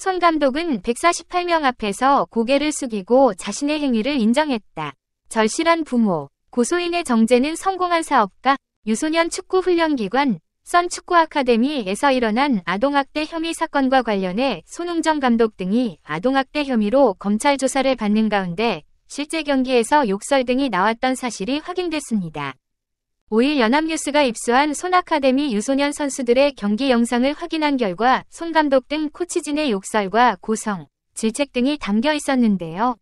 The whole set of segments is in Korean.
손 감독은 148명 앞에서 고개를 숙이고 자신의 행위를 인정했다. 절실한 부모, 고소인의 정제는 성공한 사업가, 유소년 축구 훈련기관, 선 축구 아카데미에서 일어난 아동학대 혐의 사건과 관련해 손웅정 감독 등이 아동학대 혐의로 검찰 조사를 받는 가운데 실제 경기에서 욕설 등이 나왔던 사실이 확인됐습니다. 5일 연합뉴스가 입수한 손아카데미 유소년 선수들의 경기 영상을 확인한 결과 손 감독 등 코치진의 욕설과 고성, 질책 등이 담겨 있었는데요.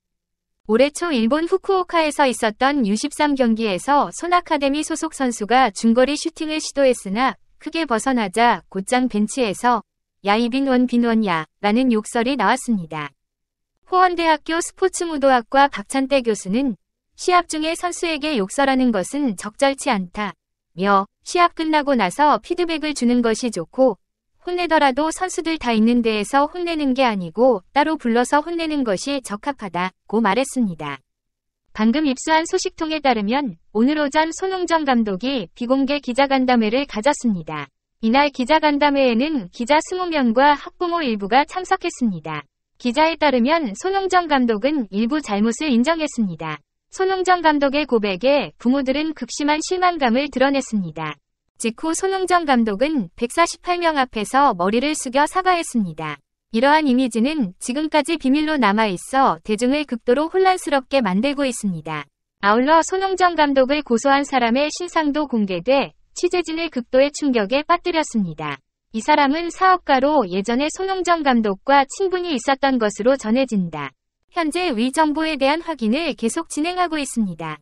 올해 초 일본 후쿠오카에서 있었던 U13 경기에서 손아카데미 소속 선수가 중거리 슈팅을 시도했으나 크게 벗어나자 곧장 벤치에서 야이빈원 빈원야 라는 욕설이 나왔습니다. 호원대학교 스포츠무도학과 박찬대 교수는 시합 중에 선수에게 욕설하는 것은 적절치 않다. 며 시합 끝나고 나서 피드백을 주는 것이 좋고 혼내더라도 선수들 다 있는 데에서 혼내는 게 아니고 따로 불러서 혼내는 것이 적합하다고 말했습니다. 방금 입수한 소식통에 따르면 오늘 오전 손흥정 감독이 비공개 기자간담회를 가졌습니다. 이날 기자간담회에는 기자 20명과 학부모 일부가 참석했습니다. 기자에 따르면 손흥정 감독은 일부 잘못을 인정했습니다. 손흥정 감독의 고백에 부모들은 극심한 실망감을 드러냈습니다. 직후 손흥정 감독은 148명 앞에서 머리를 숙여 사과했습니다. 이러한 이미지는 지금까지 비밀로 남아있어 대중을 극도로 혼란스럽게 만들고 있습니다. 아울러 손흥정 감독을 고소한 사람의 신상도 공개돼 취재진을 극도의 충격에 빠뜨렸습니다. 이 사람은 사업가로 예전에 손흥정 감독과 친분이 있었던 것으로 전해진다. 현재 위 정보에 대한 확인을 계속 진행하고 있습니다.